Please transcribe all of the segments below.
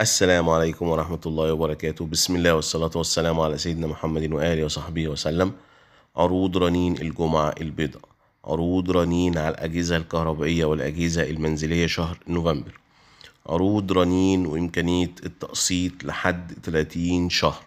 السلام عليكم ورحمة الله وبركاته بسم الله والصلاة والسلام على سيدنا محمد وآله وصحبه وسلم عروض رنين الجمعة البيضاء عروض رنين على الأجهزة الكهربائية والأجهزة المنزلية شهر نوفمبر عروض رنين وإمكانية التقسيط لحد 30 شهر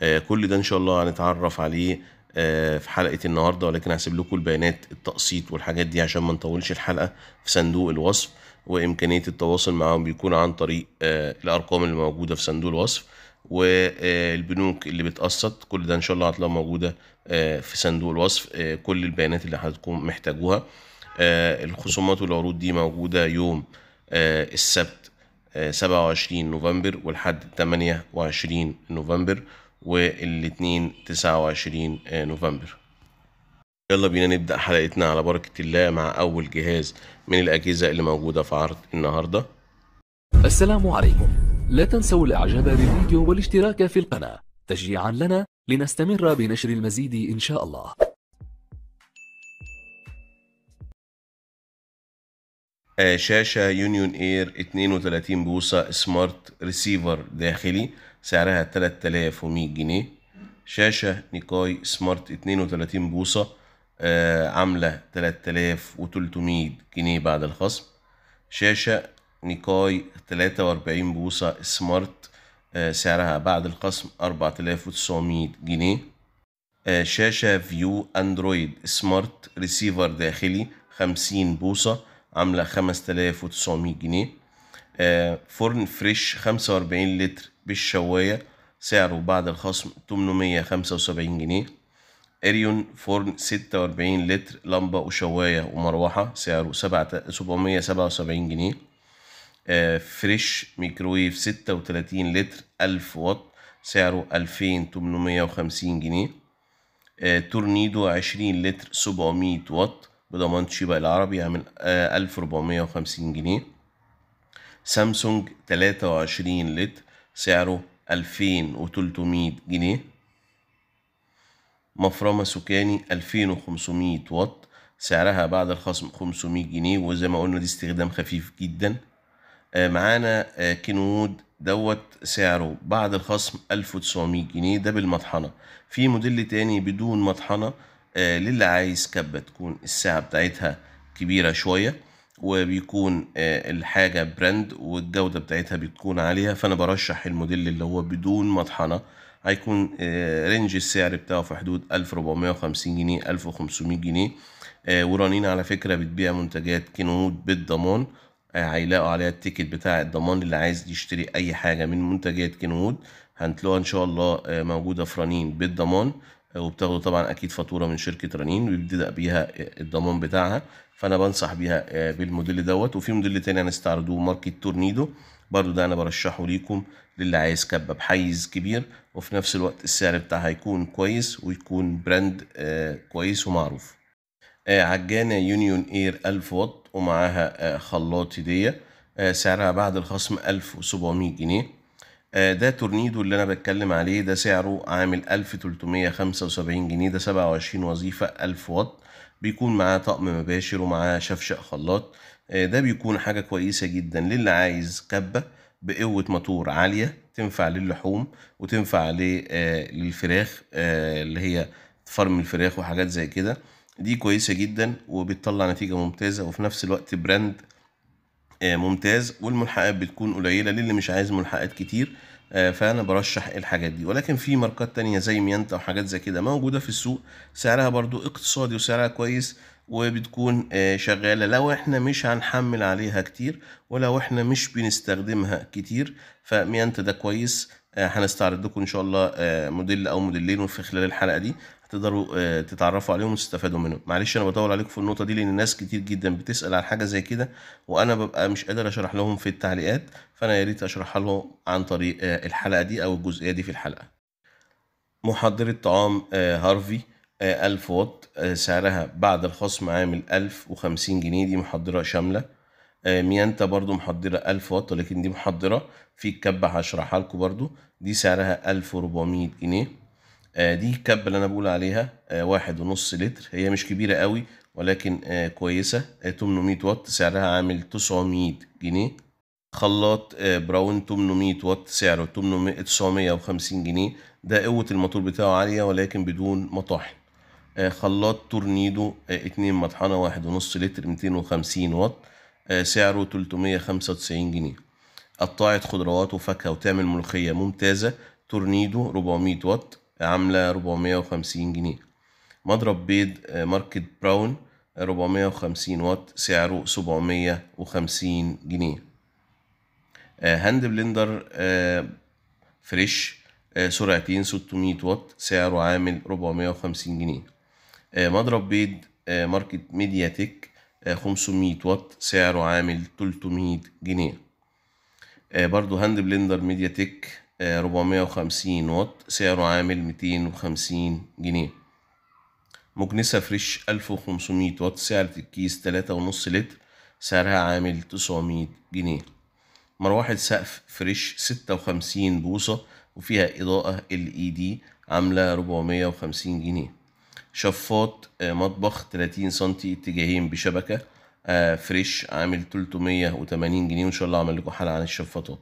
آه كل ده إن شاء الله هنتعرف عليه آه في حلقة النهاردة ولكن هسيب لكم البيانات التقسيط والحاجات دي عشان ما نطولش الحلقة في صندوق الوصف وامكانيه التواصل معاهم بيكون عن طريق آه، الارقام اللي موجوده في صندوق الوصف والبنوك آه، اللي بتقسط كل ده ان شاء الله هتلاقيها موجوده آه، في صندوق الوصف كل البيانات اللي هتكون محتاجوها الخصومات والعروض دي موجوده يوم السبت 27 نوفمبر والحد 28 نوفمبر والاثنين 29 نوفمبر يلا بينا نبدأ حلقتنا على بركة الله مع أول جهاز من الأجهزة اللي موجودة في عرض النهاردة السلام عليكم لا تنسوا الإعجاب بالفيديو والاشتراك في القناة تشجيعا لنا لنستمر بنشر المزيد إن شاء الله آه، شاشة يونيون اير 32 بوصة سمارت ريسيفر داخلي سعرها 3100 جنيه شاشة نيكاي سمارت 32 بوصة آه، عاملة 3300 جنيه بعد الخصم شاشة نيكاي 43 بوصة سمارت آه، سعرها بعد الخصم 4900 جنيه آه، شاشة فيو اندرويد سمارت ريسيفر داخلي 50 بوصة عاملة 5900 جنيه فرن فريش 45 لتر بالشواية سعره بعد الخصم 875 جنيه اريون فرن 46 لتر لمبة وشواية ومروحة سعره سبعة 777 جنيه آه، فريش ميكرويف 36 لتر 1000 واط سعره 2850 جنيه آه، تورنيدو 20 لتر 700 واط بضمان شيبا العربي عامل 1450 آه، جنيه سامسونج 23 لتر سعره 2300 جنيه مفرمة سكاني 2500 واط سعرها بعد الخصم 500 جنيه وزي ما قلنا دي استخدام خفيف جدا آه، معانا آه، كينوود دوت سعره بعد الخصم 1900 جنيه ده بالمطحنة في موديل تاني بدون مطحنة آه، للي عايز كبة تكون الساعة بتاعتها كبيرة شوية وبيكون الحاجة براند والجودة بتاعتها بتكون عالية فأنا برشح الموديل اللي هو بدون مطحنة هيكون رينج آه، السعر بتاعه في حدود 1450 جنيه 1500 جنيه آه، ورنين على فكرة بتبيع منتجات كنود بالضمان آه، هيلاقوا عليها التيكت بتاع الضمان اللي عايز يشتري اي حاجة من منتجات كنود هنتلاقوها ان شاء الله موجودة في رنين بالضمان وبتاخدوا طبعا اكيد فاتورة من شركة رنين ويبدأ بيها الضمان بتاعها فانا بنصح بيها بالموديل دوت وفي موديل تاني هنستعرضه ماركة تورنيدو برضو ده انا برشحه ليكم للي عايز كبه بحيز كبير وفي نفس الوقت السعر بتاعها يكون كويس ويكون براند آه، كويس ومعروف آه، عجانة يونيون اير 1000 واط ومعاها آه، خلاط هدية سعرها بعد الخصم 1700 جنيه ده تورنيدو اللي انا بتكلم عليه ده سعره عامل 1375 جنيه ده 27 وظيفة 1000 واط بيكون معاه طقم مباشر ومعاه شفشق خلاط ده بيكون حاجة كويسة جدا للي عايز كبة بقوة مطور عالية تنفع للحوم وتنفع آه، للفراخ آه، اللي هي فرم الفراخ وحاجات زي كده دي كويسة جدا وبتطلع نتيجة ممتازة وفي نفس الوقت براند آه، ممتاز والملحقات بتكون قليلة للي مش عايز ملحقات كتير فانا برشح الحاجات دي ولكن في ماركات تانية زي ميانتا وحاجات زي كده موجودة في السوق سعرها برضو اقتصادي وسعرها كويس وبتكون آه، شغالة لو احنا مش هنحمل عليها كتير ولو احنا مش بنستخدمها كتير فميانتا ده كويس آه، هنستعرض لكم ان شاء الله آه، موديل او موديلين في خلال الحلقة دي هتقدروا تتعرفوا عليهم وتستفادوا منهم معلش انا بطول عليكم في النقطه دي لان ناس كتير جدا بتسال على حاجه زي كده وانا ببقى مش قادر اشرح لهم في التعليقات فانا يا ريت اشرحها لهم عن طريق الحلقه دي او الجزئيه دي في الحلقه محضره طعام هارفي 1000 واط آه، سعرها بعد الخصم عامل 1050 جنيه دي محضرة شاملة آه، ميانتا برضو محضرة 1000 واط ولكن دي محضرة في الكبة هشرحها لكم برضو دي سعرها 1400 جنيه آه، دي الكبة اللي انا بقول عليها واحد ونص لتر هي مش كبيرة قوي ولكن كويسة 800 واط سعرها عامل 900 جنيه خلاط براون 800 واط سعره 900 950 جنيه ده قوة الموتور بتاعه عالية ولكن بدون مطاحن آه، خلاط تورنيدو آه، اتنين مطحنة واحد ونص لتر ميتين وخمسين واط آه، سعره تلتمية خمسة وتسعين جنيه قطاعة خضروات وفاكهة وتعمل ملوخية ممتازة تورنيدو ربعمية واط عاملة ربعمية وخمسين جنيه مضرب بيض ماركة براون ربعمية وخمسين واط سعره سبعمية وخمسين جنيه هاند بلندر فريش سرعتين ستمية واط سعره عامل ربعمية وخمسين جنيه آه، مضرب بيد آه، ماركت ميديا تك 500 آه، وات سعره عامل 300 جنيه برضو هاند بلندر ميديا تك 450 وات سعره عامل 250 جنيه مكنسة فريش 1500 وات سعر الكيس 3.5 لتر سعرها عامل 900 جنيه مروحة سقف فريش 56 بوصة وفيها إضاءة LED عاملة 450 جنيه شفاط آه، مطبخ 30 سم اتجاهين بشبكه آه، فريش عامل 380 جنيه وان شاء الله اعمل لكم حلقه عن الشفاطات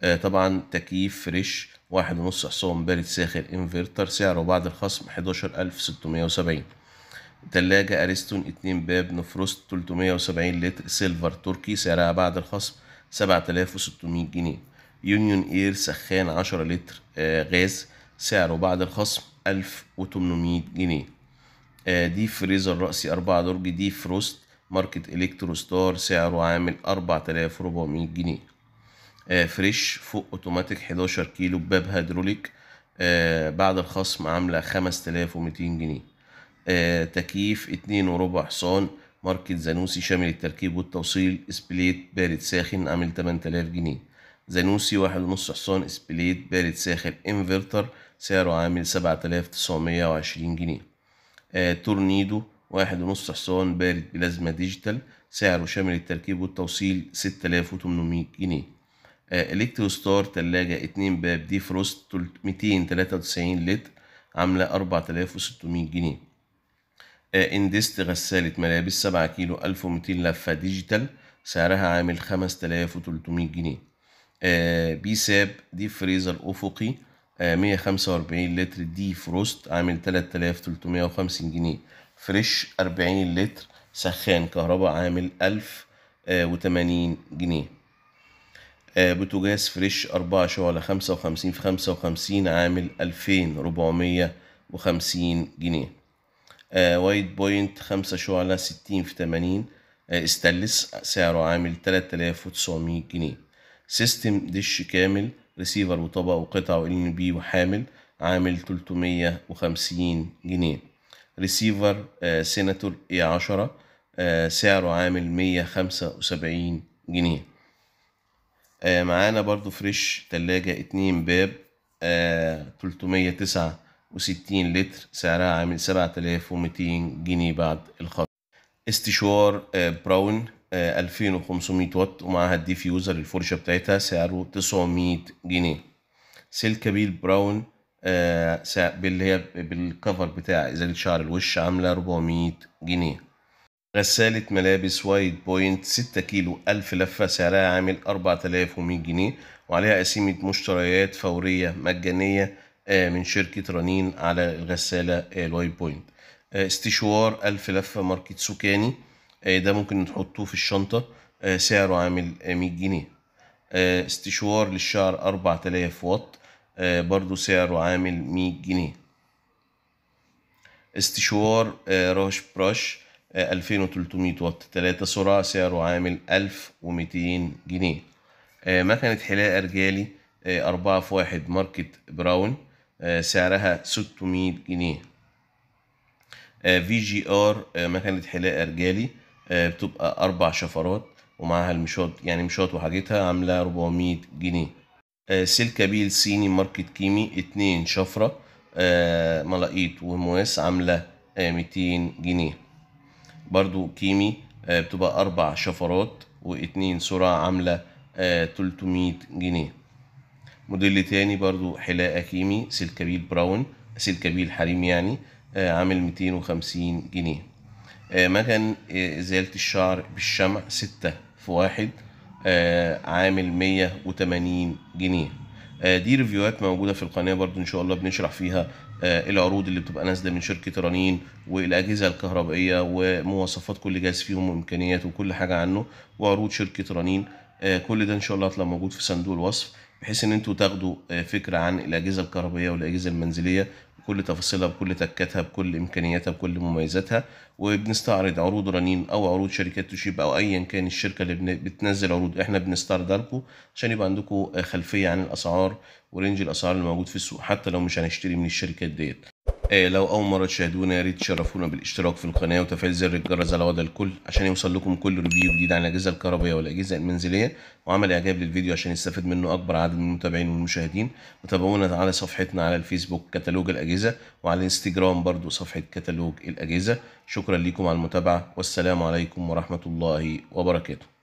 آه، طبعا تكييف فريش واحد ونص حصان بارد ساخن انفرتر سعره بعد الخصم 11670 تلاجة أريستون اتنين باب نفروست 370 لتر سيلفر تركي سعرها بعد الخصم 7600 جنيه يونيون اير سخان 10 لتر غاز سعره بعد الخصم 1800 جنيه آه، دي فريزر رأسي أربعة درج دي فروست ماركت إلكترو ستار سعره عامل أربعة آلاف ربعمية جنيه آه، فريش فوق أوتوماتيك حداشر كيلو بباب هيدروليك آه، بعد الخصم عاملة خمس آلاف ومتين جنيه تكييف اتنين وربع حصان ماركت زانوسي شامل التركيب والتوصيل اسبليت بارد ساخن عامل 8000 جنيه زانوسي واحد ونص حصان اسبليت بارد ساخن انفرتر سعره عامل سبعة آلاف تسعمية وعشرين جنيه آه، تورنيدو واحد ونص حصان بارد بلازما ديجيتال سعره شامل التركيب والتوصيل 6800 جنيه آه، الكترو ستار تلاجة اتنين باب دي فروست 293 لتر عاملة 4600 جنيه آه، اندست غسالة ملابس 7 كيلو 1200 لفة ديجيتال سعرها عامل 5300 جنيه بيساب دي فريزر افقي 145 آه، لتر دي فروست عامل 3350 جنيه فريش 40 لتر سخان كهرباء عامل 1080 آه، جنيه آه، بوتاجاز فريش أربعة شعلة خمسة وخمسين في خمسة وخمسين عامل ألفين ربعمية وخمسين جنيه وايت بوينت خمسة شعلة ستين في تمانين استلس سعره عامل تلات آلاف وتسعمية جنيه سيستم دش كامل ريسيفر وطبق وقطع وال ان بي وحامل عامل 350 جنيه ريسيفر آه، سيناتور اي آه، 10 سعره عامل 175 جنيه آه، معانا برضو فريش تلاجة اتنين باب تلتمية تسعة وستين لتر سعرها عامل سبعة تلاف ومتين جنيه بعد الخط استشوار براون 2500 آه، واط ومعها الديفيوزر الفرشة بتاعتها سعره 900 جنيه سلكة بيل براون آه، باللي هي بالكفر بتاع ازالة شعر الوش عاملة 400 جنيه غسالة ملابس وايد بوينت 6 كيلو 1000 لفة سعرها عامل 4100 جنيه وعليها قسيمة مشتريات فورية مجانية آه، من شركة رنين على الغسالة الوايد بوينت استشوار 1000 لفة ماركت سكاني آه، ده ممكن تحطوه في الشنطة آه، سعره عامل 100 جنيه آه، استشوار للشعر 4000 واط برضو سعره عامل 100 جنيه استشوار راش براش 2300 واط 3 سرعة سعره عامل 1200 جنيه مكنة حلاقة رجالي 4 في 1 ماركت براون سعرها 600 جنيه في جي ار مكنة حلاقة رجالي آه، بتبقى أربع شفرات ومعاها المشاط يعني مشاط وحاجتها عاملة 400 جنيه بيل آه، صيني ماركت كيمي اتنين شفرة آه، ملاقيط ومواس عاملة 200 جنيه برضو كيمي بتبقى أربع شفرات واتنين سرعة عاملة 300 جنيه موديل تاني برضو حلاقة كيمي بيل براون بيل حريم يعني عامل 250 جنيه آه، مكن إزالة الشعر بالشمع ستة في واحد آه، عامل مية وتمانين جنيه آه، دي ريفيوهات موجودة في القناة برضو إن شاء الله بنشرح فيها العروض اللي بتبقى نازلة من شركة رنين والأجهزة الكهربائية ومواصفات كل جهاز فيهم وإمكانياته وكل حاجة عنه وعروض شركة رنين كل ده إن شاء الله هتلاقي موجود في صندوق الوصف بحيث ان انتوا تاخدوا فكره عن الاجهزه الكهربائيه والاجهزه المنزليه بكل تفاصيلها بكل تكاتها بكل امكانياتها بكل مميزاتها وبنستعرض عروض رنين او عروض شركات توشيب او ايا كان الشركه اللي بتنزل عروض احنا بنستعرضها لكم عشان يبقى عندكم خلفيه عن الاسعار ورينج الاسعار اللي موجود في السوق حتى لو مش هنشتري من الشركات ديت إيه، لو أول مرة تشاهدونا يا ريت تشرفونا بالاشتراك في القناة وتفعيل زر الجرس على وضع الكل عشان يوصل لكم كل ريفيو جديد عن الأجهزة الكهربائية والأجهزة المنزلية وعمل إعجاب للفيديو عشان يستفيد منه أكبر عدد من المتابعين والمشاهدين وتابعونا على صفحتنا على الفيسبوك كتالوج الأجهزة وعلى الانستجرام برضو صفحة كتالوج الأجهزة شكرا لكم على المتابعة والسلام عليكم ورحمة الله وبركاته